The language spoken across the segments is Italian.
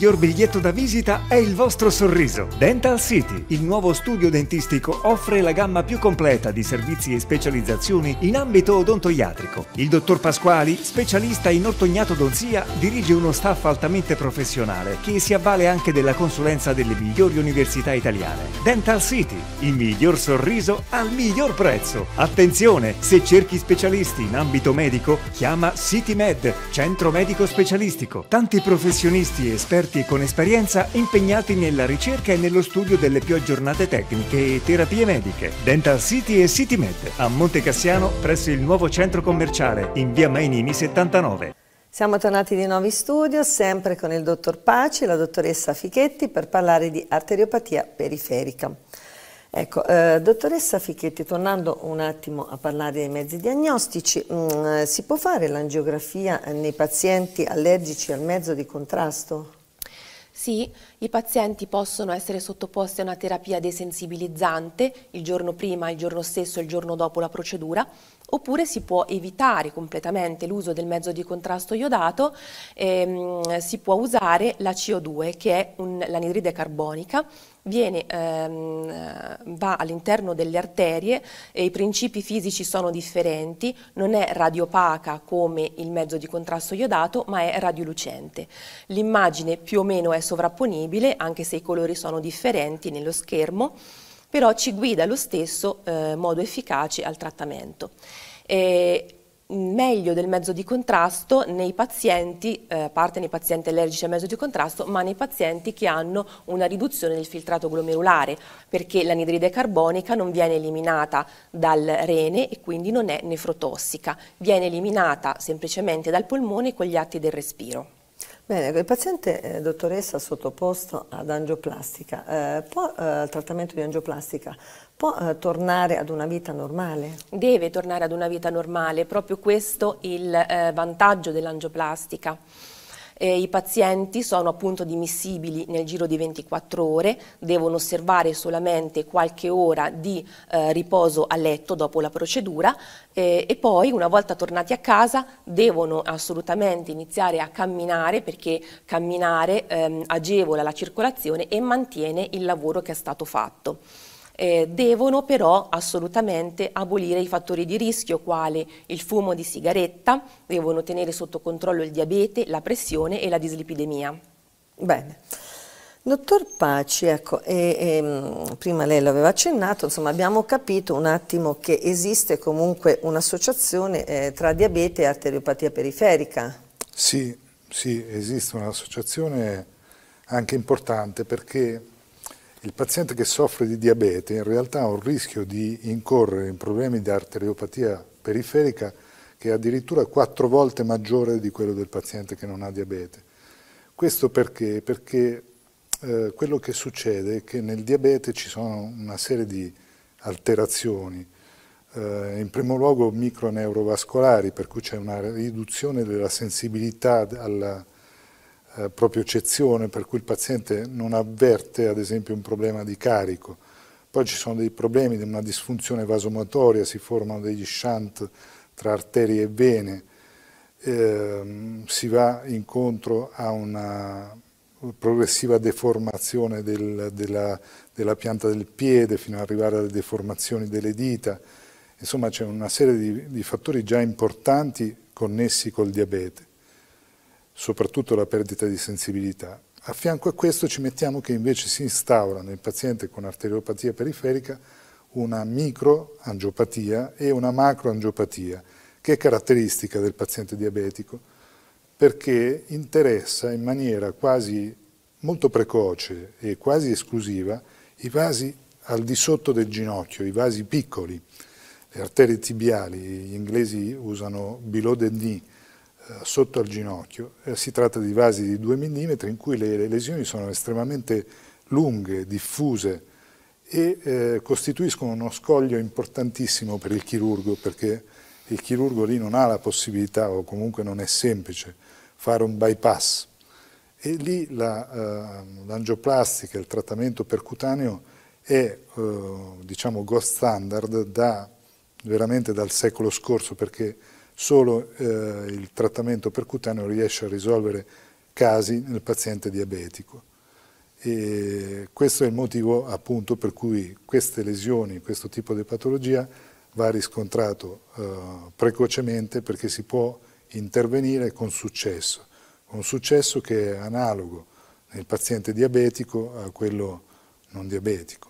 miglior biglietto da visita è il vostro sorriso. Dental City, il nuovo studio dentistico, offre la gamma più completa di servizi e specializzazioni in ambito odontoiatrico. Il dottor Pasquali, specialista in ortognatodonzia, dirige uno staff altamente professionale che si avvale anche della consulenza delle migliori università italiane. Dental City, il miglior sorriso al miglior prezzo. Attenzione, se cerchi specialisti in ambito medico, chiama CityMed, centro medico specialistico. Tanti professionisti e esperti esperti con esperienza impegnati nella ricerca e nello studio delle più aggiornate tecniche e terapie mediche. Dental City e City Med a Monte Cassiano presso il nuovo centro commerciale in via Mainini 79. Siamo tornati di nuovo in studio, sempre con il dottor Paci e la dottoressa Fichetti per parlare di arteriopatia periferica. Ecco, eh, dottoressa Fichetti, tornando un attimo a parlare dei mezzi diagnostici, mh, mm, si può fare l'angiografia nei pazienti allergici al mezzo di contrasto? Sì, i pazienti possono essere sottoposti a una terapia desensibilizzante il giorno prima, il giorno stesso e il giorno dopo la procedura oppure si può evitare completamente l'uso del mezzo di contrasto iodato, ehm, si può usare la CO2 che è l'anidride carbonica Viene, ehm, eh, va all'interno delle arterie e i principi fisici sono differenti, non è radiopaca come il mezzo di contrasto iodato, ma è radiolucente. L'immagine più o meno è sovrapponibile, anche se i colori sono differenti nello schermo però ci guida lo stesso eh, modo efficace al trattamento. E mm, meglio del mezzo di contrasto nei pazienti, eh, parte nei pazienti allergici al mezzo di contrasto, ma nei pazienti che hanno una riduzione del filtrato glomerulare, perché l'anidride carbonica non viene eliminata dal rene e quindi non è nefrotossica, viene eliminata semplicemente dal polmone con gli atti del respiro. Bene, il paziente, eh, dottoressa, sottoposto ad angioplastica, eh, può, eh, al trattamento di angioplastica, può eh, tornare ad una vita normale? Deve tornare ad una vita normale, proprio questo è il eh, vantaggio dell'angioplastica. Eh, I pazienti sono appunto dimissibili nel giro di 24 ore, devono osservare solamente qualche ora di eh, riposo a letto dopo la procedura eh, e poi una volta tornati a casa devono assolutamente iniziare a camminare perché camminare ehm, agevola la circolazione e mantiene il lavoro che è stato fatto eh, devono però assolutamente abolire i fattori di rischio quali il fumo di sigaretta, devono tenere sotto controllo il diabete, la pressione e la dislipidemia. Bene. Dottor Paci, ecco, e, e, ehm, prima lei lo aveva accennato, insomma abbiamo capito un attimo che esiste comunque un'associazione eh, tra diabete e arteriopatia periferica. Sì, sì, esiste un'associazione anche importante perché il paziente che soffre di diabete in realtà ha un rischio di incorrere in problemi di arteriopatia periferica che è addirittura quattro volte maggiore di quello del paziente che non ha diabete. Questo perché? Perché eh, quello che succede è che nel diabete ci sono una serie di alterazioni, eh, in primo luogo microneurovascolari, per cui c'è una riduzione della sensibilità alla, eh, proprio eccezione per cui il paziente non avverte ad esempio un problema di carico. Poi ci sono dei problemi di una disfunzione vasomotoria, si formano degli shunt tra arterie e vene, eh, si va incontro a una progressiva deformazione del, della, della pianta del piede fino ad arrivare alle deformazioni delle dita. Insomma c'è una serie di, di fattori già importanti connessi col diabete soprattutto la perdita di sensibilità. A fianco a questo ci mettiamo che invece si instaura nel paziente con arteriopatia periferica una microangiopatia e una macroangiopatia, che è caratteristica del paziente diabetico, perché interessa in maniera quasi molto precoce e quasi esclusiva i vasi al di sotto del ginocchio, i vasi piccoli, le arterie tibiali, gli inglesi usano below the knee, eh, sotto al ginocchio, eh, si tratta di vasi di 2 mm in cui le lesioni sono estremamente lunghe, diffuse e eh, costituiscono uno scoglio importantissimo per il chirurgo perché il chirurgo lì non ha la possibilità o comunque non è semplice fare un bypass e lì l'angioplastica, la, eh, il trattamento percutaneo è eh, diciamo gold standard da, veramente dal secolo scorso perché solo eh, il trattamento percutaneo riesce a risolvere casi nel paziente diabetico. E questo è il motivo appunto per cui queste lesioni, questo tipo di patologia va riscontrato eh, precocemente perché si può intervenire con successo, un successo che è analogo nel paziente diabetico a quello non diabetico.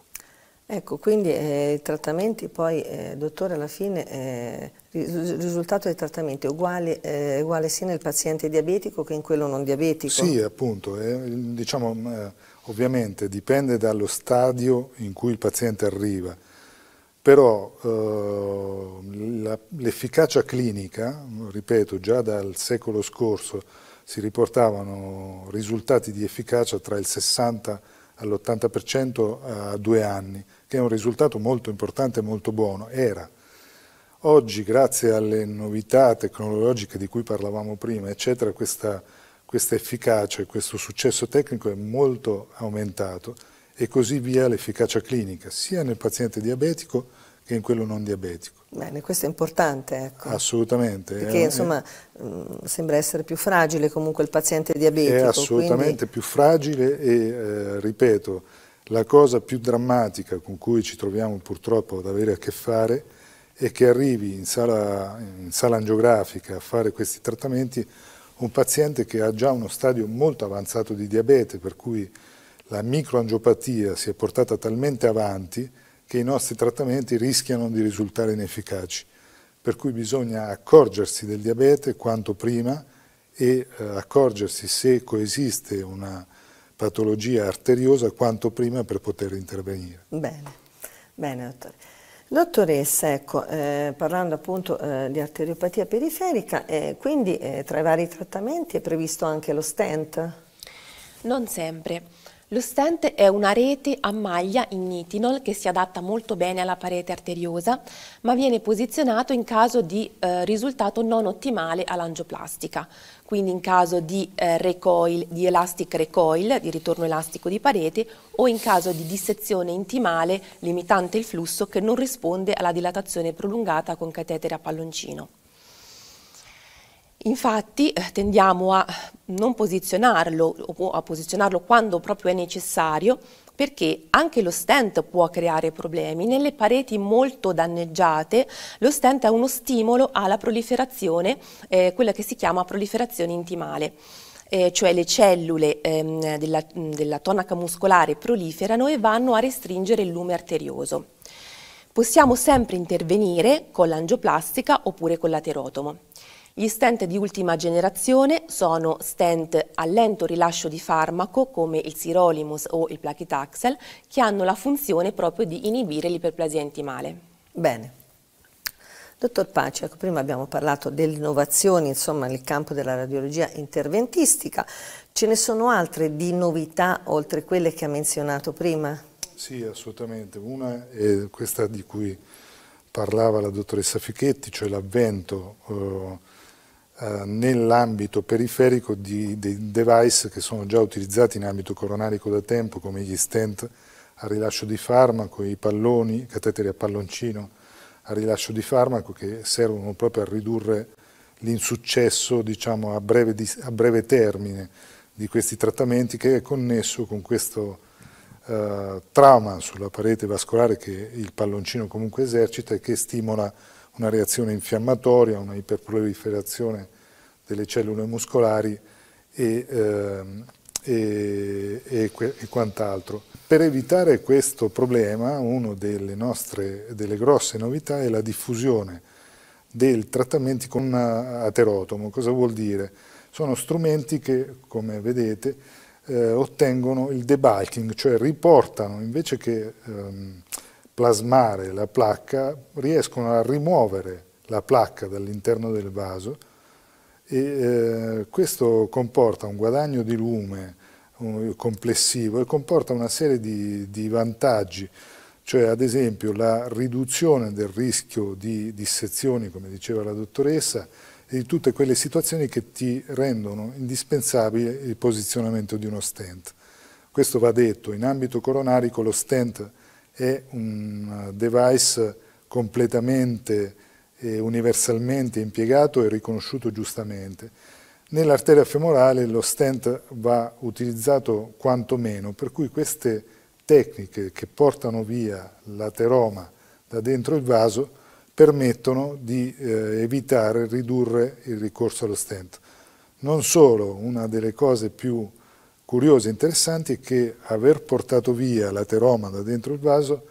Ecco, quindi eh, i trattamenti poi, eh, dottore, alla fine eh, il risultato dei trattamenti è uguale, eh, uguale, sia nel paziente diabetico che in quello non diabetico? Sì, appunto, eh, diciamo, mm, eh, ovviamente dipende dallo stadio in cui il paziente arriva, però l'efficacia clinica, ripeto, già dal secolo scorso si riportavano risultati di efficacia tra il 60 all'80% a due anni, che è un risultato molto importante e molto buono, era oggi grazie alle novità tecnologiche di cui parlavamo prima, eccetera, questa, questa efficacia e questo successo tecnico è molto aumentato e così via l'efficacia clinica, sia nel paziente diabetico che in quello non diabetico. Bene, questo è importante. Ecco. Assolutamente. Perché è, eh, insomma è, eh. mm, sembra essere più fragile comunque il paziente diabetico. È assolutamente quindi... più fragile e eh, ripeto, la cosa più drammatica con cui ci troviamo purtroppo ad avere a che fare è che arrivi in sala, in sala angiografica a fare questi trattamenti un paziente che ha già uno stadio molto avanzato di diabete, per cui la microangiopatia si è portata talmente avanti che i nostri trattamenti rischiano di risultare inefficaci. Per cui bisogna accorgersi del diabete quanto prima e eh, accorgersi se coesiste una patologia arteriosa quanto prima per poter intervenire. Bene, bene dottore. Dottoressa, ecco, eh, parlando appunto eh, di arteriopatia periferica, eh, quindi eh, tra i vari trattamenti è previsto anche lo stent? Non sempre. Lo stent è una rete a maglia in nitinol che si adatta molto bene alla parete arteriosa, ma viene posizionato in caso di eh, risultato non ottimale all'angioplastica, quindi in caso di, eh, recoil, di elastic recoil, di ritorno elastico di parete, o in caso di dissezione intimale limitante il flusso che non risponde alla dilatazione prolungata con catetere a palloncino. Infatti eh, tendiamo a non posizionarlo o a posizionarlo quando proprio è necessario perché anche lo stent può creare problemi. Nelle pareti molto danneggiate lo stent è uno stimolo alla proliferazione, eh, quella che si chiama proliferazione intimale. Eh, cioè le cellule ehm, della, della tonaca muscolare proliferano e vanno a restringere il lume arterioso. Possiamo sempre intervenire con l'angioplastica oppure con l'aterotomo. Gli stent di ultima generazione sono stent a lento rilascio di farmaco come il sirolimus o il plachitaxel che hanno la funzione proprio di inibire l'iperplasia intimale. Bene. Dottor Paciac, ecco, prima abbiamo parlato delle innovazioni insomma, nel campo della radiologia interventistica, ce ne sono altre di novità oltre quelle che ha menzionato prima? Sì, assolutamente. Una è questa di cui parlava la dottoressa Fichetti, cioè l'avvento eh, eh, nell'ambito periferico di, dei device che sono già utilizzati in ambito coronarico da tempo, come gli stent al rilascio di farmaco, i palloni, i cateteri a palloncino al rilascio di farmaco che servono proprio a ridurre l'insuccesso diciamo, a, breve, a breve termine di questi trattamenti che è connesso con questo eh, trauma sulla parete vascolare che il palloncino comunque esercita e che stimola una reazione infiammatoria, una iperproliferazione delle cellule muscolari e, ehm, e, e, e quant'altro. Per evitare questo problema, una delle nostre delle grosse novità è la diffusione dei trattamenti con aterotomo. Cosa vuol dire? Sono strumenti che, come vedete, eh, ottengono il debulking, cioè riportano invece che ehm, plasmare la placca, riescono a rimuovere la placca dall'interno del vaso e eh, questo comporta un guadagno di lume un, complessivo e comporta una serie di, di, vantaggi, cioè ad esempio la riduzione del rischio di dissezioni, come diceva la dottoressa, e di tutte quelle situazioni che ti rendono indispensabile il posizionamento di uno stent. Questo va detto, in ambito coronarico lo stent è un eh, device completamente e universalmente impiegato e riconosciuto giustamente. Nell'arteria femorale lo stent va utilizzato quantomeno, per cui queste tecniche che portano via l'ateroma da dentro il vaso permettono di eh, evitare, ridurre il ricorso allo stent. Non solo, una delle cose più curiosi e interessanti è che aver portato via la da dentro il vaso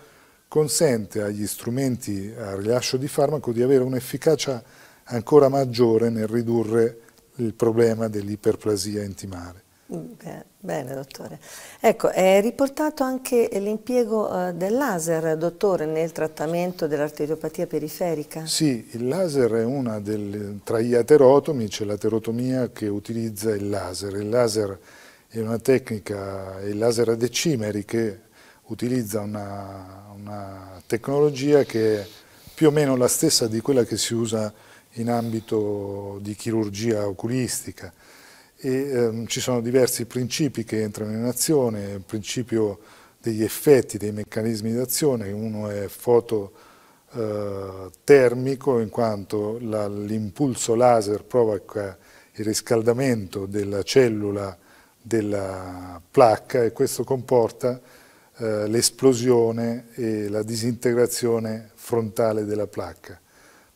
consente agli strumenti a rilascio di farmaco di avere un'efficacia ancora maggiore nel ridurre il problema dell'iperplasia intimale. Mm, bene, dottore. Ecco, è riportato anche l'impiego eh, del laser, dottore, nel trattamento dell'arteriopatia periferica? Sì, il laser è una delle, tra gli aterotomi, c'è l'aterotomia che utilizza il laser. Il laser è una tecnica, il laser a decimeri che utilizza una, una, tecnologia che è più o meno la stessa di quella che si usa in ambito di chirurgia oculistica. E, ehm, ci sono diversi principi che entrano in azione, il principio degli effetti, dei meccanismi d'azione, uno è fototermico eh, in quanto l'impulso laser provoca il riscaldamento della cellula della placca e questo comporta eh, l'esplosione e la disintegrazione frontale della placca.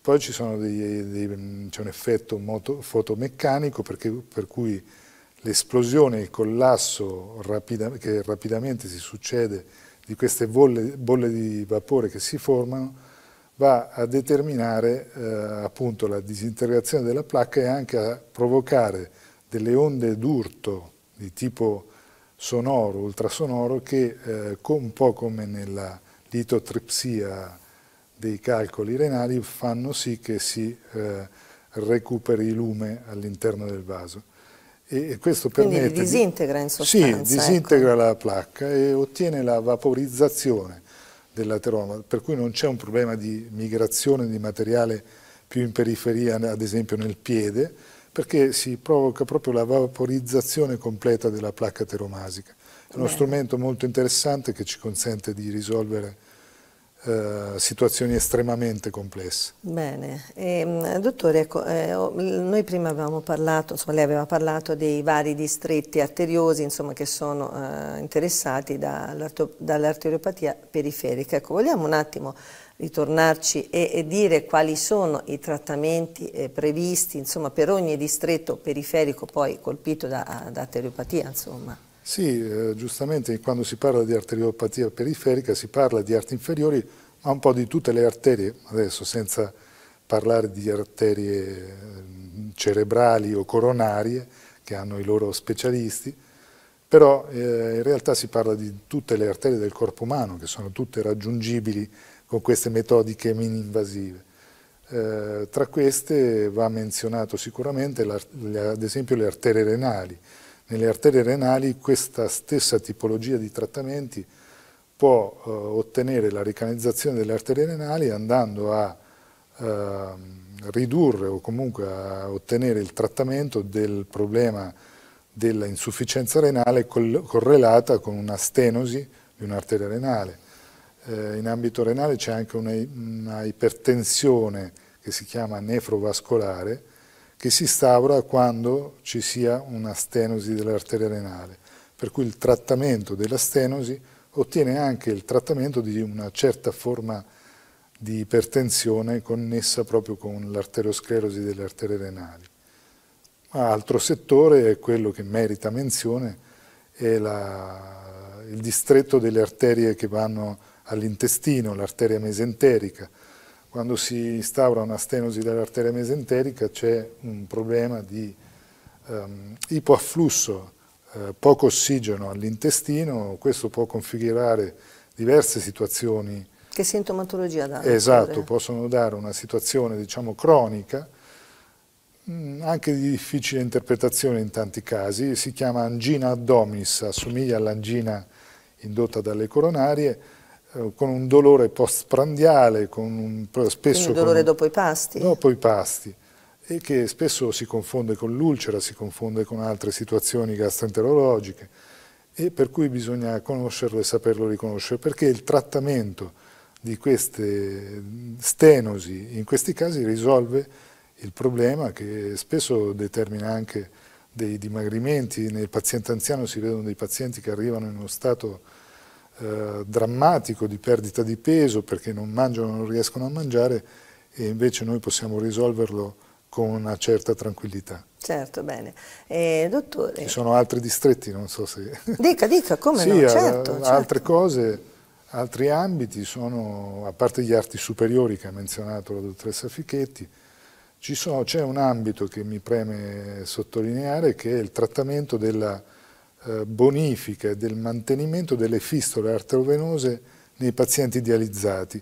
Poi c'è un effetto moto, fotomeccanico perché, per cui l'esplosione e il collasso rapida, che rapidamente si succede di queste bolle, bolle, di vapore che si formano va a determinare eh, appunto la disintegrazione della placca e anche a provocare delle onde d'urto di tipo sonoro, ultrasonoro, che eh, un po' come nella litotripsia dei calcoli renali fanno sì che si eh, recuperi lume all'interno del vaso. E, questo permette... Quindi disintegra in sostanza. Sì, ecco. disintegra ecco. la placca e ottiene la vaporizzazione dell'ateroma, per cui non c'è un problema di migrazione di materiale più in periferia, ad esempio nel piede, perché si provoca proprio la vaporizzazione completa della placca teromasica. È uno Bene. strumento molto interessante che ci consente di risolvere eh, situazioni estremamente complesse. Bene, e, ehm, dottore, ecco, eh, noi prima avevamo parlato, insomma lei aveva parlato dei vari distretti arteriosi insomma, che sono eh, interessati dall'arteriopatia periferica. Ecco, vogliamo un attimo ritornarci e, e dire quali sono i trattamenti eh, previsti insomma, per ogni distretto periferico poi colpito da, da arteriopatia. Insomma. Sì, eh, giustamente quando si parla di arteriopatia periferica si parla di arti inferiori, ma un po' di tutte le arterie, adesso senza parlare di arterie eh, cerebrali o coronarie che hanno i loro specialisti, però eh, in realtà si parla di tutte le arterie del corpo umano che sono tutte raggiungibili con queste metodiche mini-invasive. Eh, tra queste va menzionato sicuramente ad esempio le arterie renali. Nelle arterie renali questa stessa tipologia di trattamenti può eh, ottenere la ricanalizzazione delle arterie renali andando a eh, ridurre o comunque a ottenere il trattamento del problema dell'insufficienza renale correlata con una stenosi di un'arteria renale eh, in ambito renale c'è anche una, una ipertensione che si chiama nefrovascolare, che si instaura quando ci sia una stenosi dell'arteria renale, per cui il trattamento della stenosi ottiene anche il trattamento di una certa forma di ipertensione connessa proprio con l'arteriosclerosi delle arterie renali. Altro settore è quello che merita menzione, è la, il distretto delle arterie che vanno all'intestino, l'arteria mesenterica. Quando si instaura una stenosi dell'arteria mesenterica c'è un problema di ehm, ipoafflusso, eh, poco ossigeno all'intestino, questo può configurare diverse situazioni. Che sintomatologia dà? Esatto, possono dare una situazione diciamo cronica, mm, anche di difficile interpretazione in tanti casi, si chiama angina addominis, assomiglia all'angina indotta dalle coronarie, eh, con un dolore postprandiale, con un, spesso... Quindi dolore un, dopo i pasti? Dopo i pasti, e che spesso si confonde con l'ulcera, si confonde con altre situazioni gastroenterologiche, e per cui bisogna conoscerlo e saperlo riconoscere, perché il trattamento di queste mm, stenosi in questi casi risolve il problema che spesso determina anche dei dimagrimenti, nel paziente anziano si vedono dei pazienti che arrivano in uno stato eh, drammatico di perdita di peso perché non mangiano, non riescono a mangiare e invece noi possiamo risolverlo con una certa tranquillità. Certo, bene. Eh, dottore... Ci sono altri distretti, non so se... Dica, dica, come sì, no, certo, certo. Altre cose, altri ambiti sono, a parte gli arti superiori che ha menzionato la dottoressa Fichetti, c'è un ambito che mi preme sottolineare che è il trattamento della eh, bonifica del mantenimento delle fistole arterovenose nei pazienti dializzati.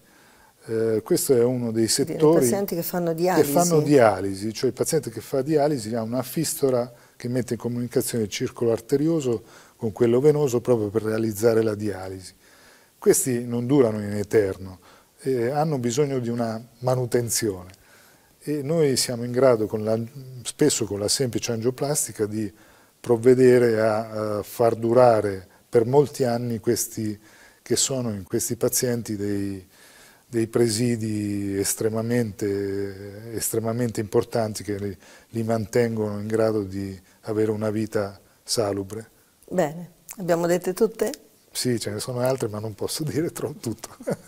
Eh, questo è uno dei settori I pazienti che fanno, dialisi. che fanno dialisi, cioè il paziente che fa dialisi ha una fistola che mette in comunicazione il circolo arterioso con quello venoso proprio per realizzare la dialisi. Questi non durano in eterno, eh, hanno bisogno di una manutenzione e noi siamo in grado, con la, spesso con la semplice angioplastica, di provvedere a eh, far durare per molti anni questi che sono in questi pazienti dei, dei presidi estremamente, estremamente, importanti che li, li mantengono in grado di avere una vita salubre. Bene, abbiamo dette tutte? Sì, ce ne sono altre, ma non posso dire tutto.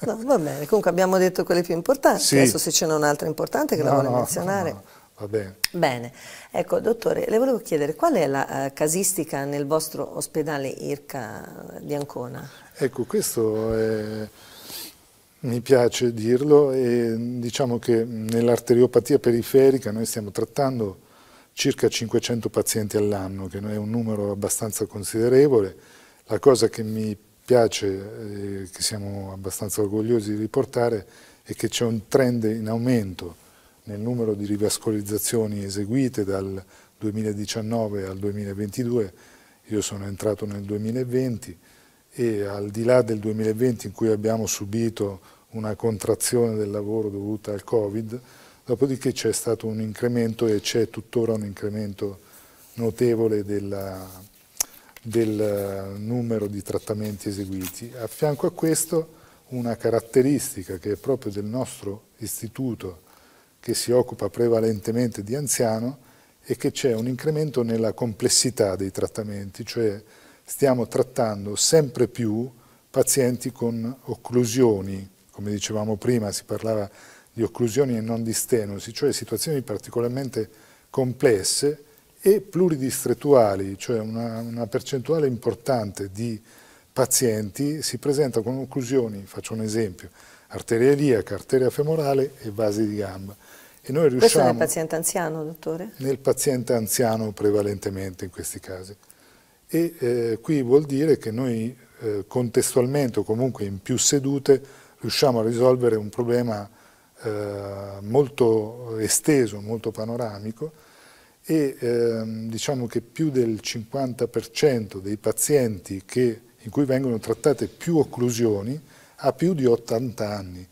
No, va bene, comunque abbiamo detto quelle più importanti, sì. adesso se ce n'è un'altra importante che no, la voglio no, menzionare. No, Va bene. Bene. Ecco, dottore, le volevo chiedere qual è la uh, casistica nel vostro ospedale IRCA eh, di Ancona? Ecco, questo è, mi piace dirlo e diciamo che nell'arteriopatia periferica noi stiamo trattando circa 500 pazienti all'anno, che è un numero abbastanza considerevole. La cosa che mi piace e eh, che siamo abbastanza orgogliosi di riportare è che c'è un trend in aumento nel numero di rivascolizzazioni eseguite dal 2019 al 2022, io sono entrato nel 2020 e al di là del 2020 in cui abbiamo subito una contrazione del lavoro dovuta al Covid, dopodiché c'è stato un incremento e c'è tuttora un incremento notevole della, del eh, numero di trattamenti eseguiti. A fianco a questo una caratteristica che è proprio del nostro istituto che si occupa prevalentemente di anziano e che c'è un incremento nella complessità dei trattamenti, cioè stiamo trattando sempre più pazienti con occlusioni, come dicevamo prima si parlava di occlusioni e non di stenosi, cioè situazioni particolarmente complesse e pluridistrettuali, cioè una, una percentuale importante di pazienti si presenta con occlusioni, faccio un esempio, arteria iliaca, arteria femorale e vasi di gamba. E noi riusciamo, Questo nel paziente anziano, dottore? Nel paziente anziano prevalentemente in questi casi. E eh, qui vuol dire che noi eh, contestualmente o comunque in più sedute riusciamo a risolvere un problema eh, molto esteso, molto panoramico e ehm, diciamo che più del 50% dei pazienti che, in cui vengono trattate più occlusioni ha più di 80 anni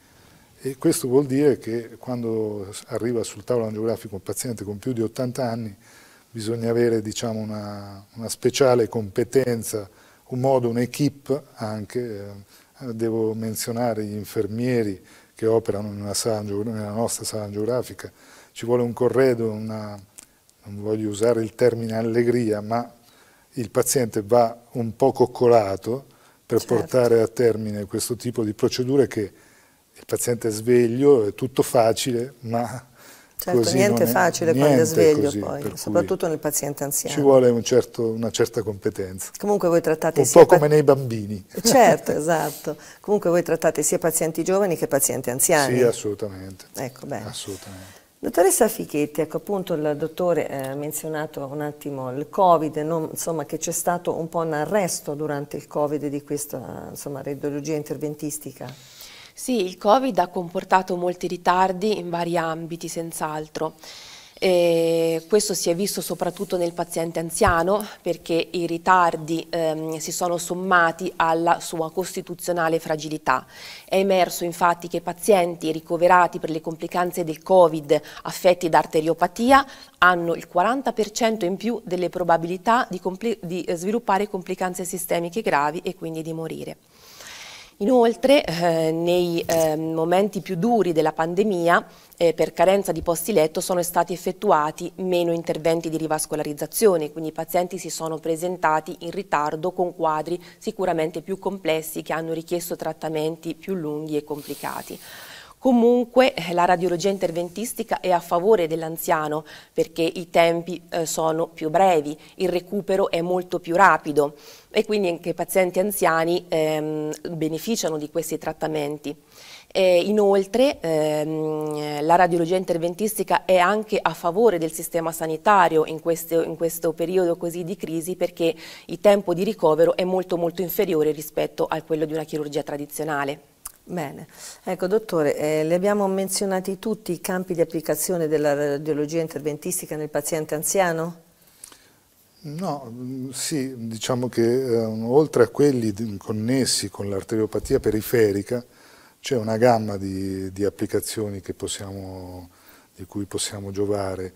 e questo vuol dire che quando arriva sul tavolo angiografico un paziente con più di 80 anni bisogna avere diciamo, una, una, speciale competenza, un modo, un'equipe anche. Eh, devo menzionare gli infermieri che operano nella, sala, nella nostra sala angiografica, ci vuole un corredo, una, non voglio usare il termine allegria, ma il paziente va un po' coccolato, per certo. portare a termine questo tipo di procedure che il paziente è sveglio, è tutto facile, ma Certo, niente è facile niente quando è sveglio così, poi, soprattutto nel paziente anziano. Ci vuole un certo, una certa competenza. Comunque voi trattate... Un po' come nei bambini. Certo, esatto. Comunque voi trattate sia pazienti giovani che pazienti anziani. Sì, assolutamente. Ecco, bene. Assolutamente. Dottoressa Fichetti, ecco appunto il dottore eh, ha eh, menzionato un attimo il Covid, non, insomma che c'è stato un po' un arresto durante il Covid di questa insomma, radiologia interventistica. Sì, il Covid ha comportato molti ritardi in vari ambiti, senz'altro. Eh, questo si è visto soprattutto nel paziente anziano perché i ritardi ehm, si sono sommati alla sua costituzionale fragilità. È emerso infatti che pazienti ricoverati per le complicanze del Covid affetti da arteriopatia hanno il 40% in più delle probabilità di, di eh, sviluppare complicanze sistemiche gravi e quindi di morire. Inoltre, eh, nei eh, momenti più duri della pandemia, eh, per carenza di posti letto, sono stati effettuati meno interventi di rivascolarizzazione, quindi i pazienti si sono presentati in ritardo con quadri sicuramente più complessi che hanno richiesto trattamenti più lunghi e complicati. Comunque eh, la radiologia interventistica è a favore dell'anziano perché i tempi eh, sono più brevi, il recupero è molto più rapido e quindi anche i pazienti anziani ehm, beneficiano di questi trattamenti. E inoltre ehm, la radiologia interventistica è anche a favore del sistema sanitario in questo, in questo periodo così di crisi perché il tempo di ricovero è molto molto inferiore rispetto a quello di una chirurgia tradizionale. Bene, ecco dottore, eh, le abbiamo menzionati tutti i campi di applicazione della radiologia interventistica nel paziente anziano? No, mm, sì, diciamo che eh, oltre a quelli connessi con l'arteriopatia periferica c'è una gamma di, di applicazioni possiamo, di cui possiamo giovare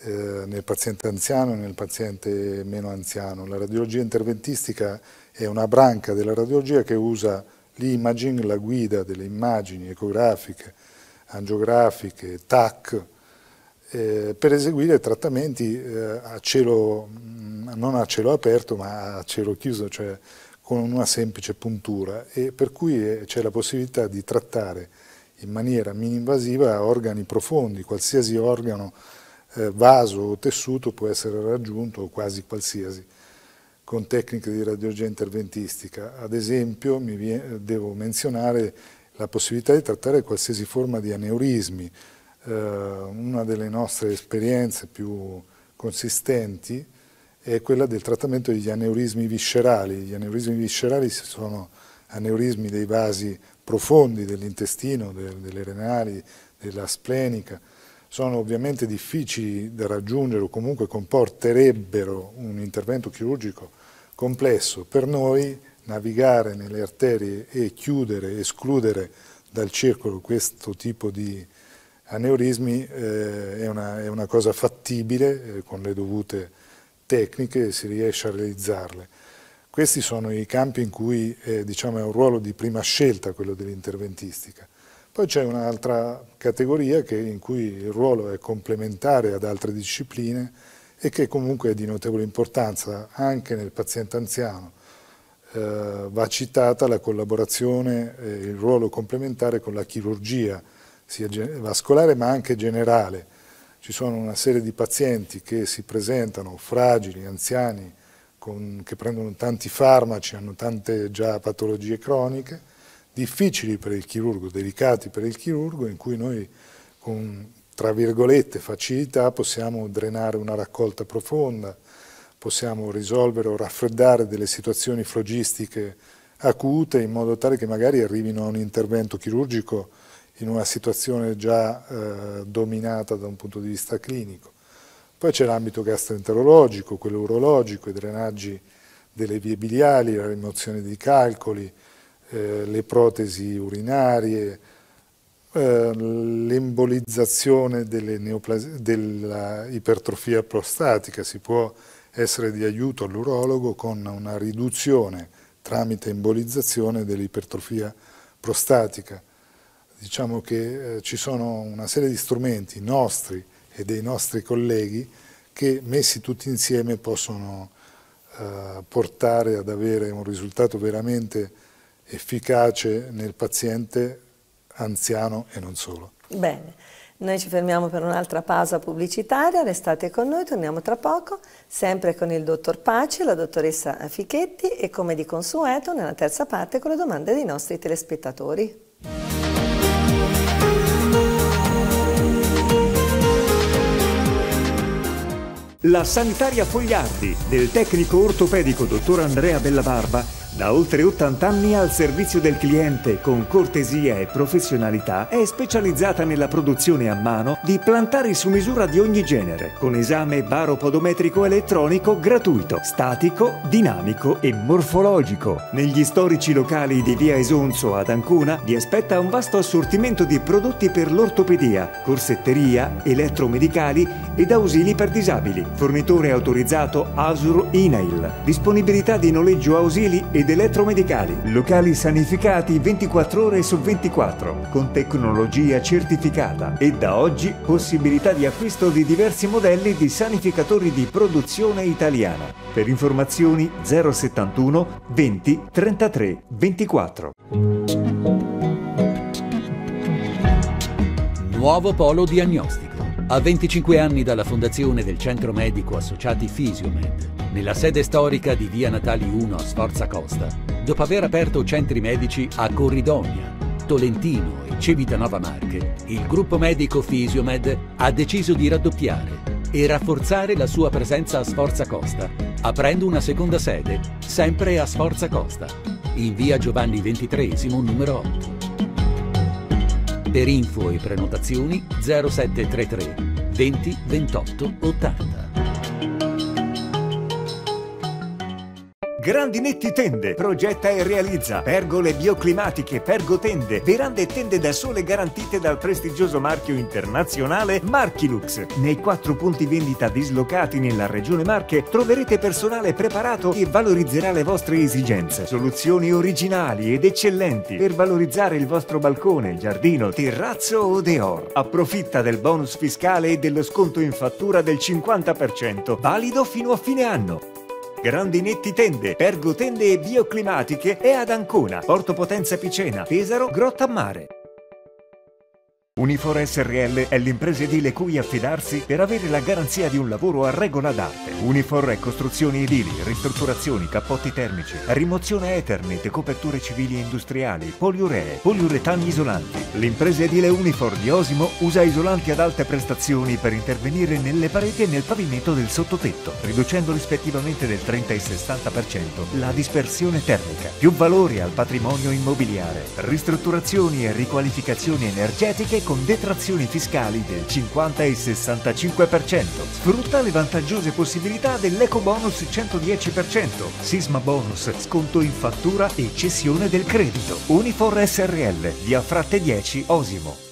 eh, nel paziente anziano e nel paziente meno anziano. La radiologia interventistica è una branca della radiologia che usa l'imaging, la guida delle immagini ecografiche, angiografiche, TAC, eh, per eseguire trattamenti eh, a cielo, mm, non a cielo aperto ma a cielo chiuso, cioè con una semplice puntura e per cui eh, c'è la possibilità di trattare in maniera mini-invasiva organi profondi, qualsiasi organo, eh, vaso o tessuto può essere raggiunto, o quasi qualsiasi con tecniche di radiologia interventistica. Ad esempio viene, devo menzionare la possibilità di trattare qualsiasi forma di aneurismi. Eh, una delle nostre esperienze più consistenti è quella del trattamento degli aneurismi viscerali. Gli aneurismi viscerali sono aneurismi dei vasi profondi dell'intestino, delle renali, della splenica, sono ovviamente difficili da raggiungere o comunque comporterebbero un intervento chirurgico complesso per noi navigare nelle arterie e chiudere, escludere dal circolo questo tipo di aneurismi eh, è, una, è, una, cosa fattibile, eh, con le dovute tecniche si riesce a realizzarle. Questi sono i campi in cui eh, diciamo, è un ruolo di prima scelta quello dell'interventistica. Poi c'è un'altra categoria che, in cui il ruolo è complementare ad altre discipline, e che comunque è di notevole importanza anche nel paziente anziano. Eh, va citata la collaborazione e il ruolo complementare con la chirurgia, sia vascolare ma anche generale. Ci sono una serie di pazienti che si presentano fragili, anziani, con, che prendono tanti farmaci, hanno tante già patologie croniche, difficili per il chirurgo, delicati per il chirurgo, in cui noi con tra virgolette, facilità possiamo drenare una raccolta profonda, possiamo risolvere o raffreddare delle situazioni flogistiche acute in modo tale che magari arrivino a un intervento chirurgico in una situazione già eh, dominata da un punto di vista clinico. Poi c'è l'ambito gastroenterologico, quello urologico, i drenaggi delle vie biliali, la rimozione dei calcoli, eh, le protesi urinarie, eh, l'embolizzazione dell'ipertrofia prostatica, si può essere di aiuto all'urologo con una riduzione tramite embolizzazione dell'ipertrofia prostatica. Diciamo che eh, ci sono una serie di strumenti nostri e dei nostri colleghi che messi tutti insieme possono eh, portare ad avere un risultato veramente efficace nel paziente anziano e non solo. Bene, noi ci fermiamo per un'altra pausa pubblicitaria, restate con noi, torniamo tra poco, sempre con il dottor Paci, la dottoressa Fichetti e come di consueto nella terza parte con le domande dei nostri telespettatori. La sanitaria Fogliardi del tecnico ortopedico dottor Andrea Bellabarba da oltre 80 anni al servizio del cliente con cortesia e professionalità è specializzata nella produzione a mano di plantari su misura di ogni genere, con esame baropodometrico elettronico gratuito, statico, dinamico e morfologico. Negli storici locali di Via Esonzo ad Ancona vi aspetta un vasto assortimento di prodotti per l'ortopedia, corsetteria, elettromedicali ed ausili per disabili. Fornitore autorizzato Asur Inail. Disponibilità di noleggio ausili ed ed elettromedicali, locali sanificati 24 ore su 24, con tecnologia certificata e da oggi possibilità di acquisto di diversi modelli di sanificatori di produzione italiana. Per informazioni 071 20 33 24. Nuovo polo diagnostico. A 25 anni dalla fondazione del centro medico Associati Fisiomed nella sede storica di Via Natali 1 a Sforza Costa, dopo aver aperto centri medici a Corridonia, Tolentino e Civitanova Marche, il gruppo medico Fisiomed ha deciso di raddoppiare e rafforzare la sua presenza a Sforza Costa, aprendo una seconda sede, sempre a Sforza Costa, in via Giovanni XXIII numero 8. Per info e prenotazioni 0733 20 28 80. Grandinetti Tende progetta e realizza pergole bioclimatiche, pergotende, verande e tende da sole garantite dal prestigioso marchio internazionale Marchilux. Nei quattro punti vendita dislocati nella regione Marche troverete personale preparato che valorizzerà le vostre esigenze. Soluzioni originali ed eccellenti per valorizzare il vostro balcone, giardino, terrazzo o deor. Approfitta del bonus fiscale e dello sconto in fattura del 50%, valido fino a fine anno. Grandinetti Tende, Pergo Tende e Bioclimatiche è ad Ancona, Porto Potenza Picena, Pesaro, Grotta Mare. Unifor SRL è l'impresa edile cui affidarsi per avere la garanzia di un lavoro a regola d'arte. Unifor è costruzioni edili, ristrutturazioni, cappotti termici, rimozione Ethernet, coperture civili e industriali, poliuree, poliuretani isolanti. L'impresa edile Unifor di Osimo usa isolanti ad alte prestazioni per intervenire nelle pareti e nel pavimento del sottotetto, riducendo rispettivamente del 30 e 60% la dispersione termica. Più valori al patrimonio immobiliare, ristrutturazioni e riqualificazioni energetiche con detrazioni fiscali del 50 e 65%. Sfrutta le vantaggiose possibilità dell'eco bonus 110%, sisma bonus, sconto in fattura e cessione del credito. Unifor SRL, via Fratte 10, Osimo.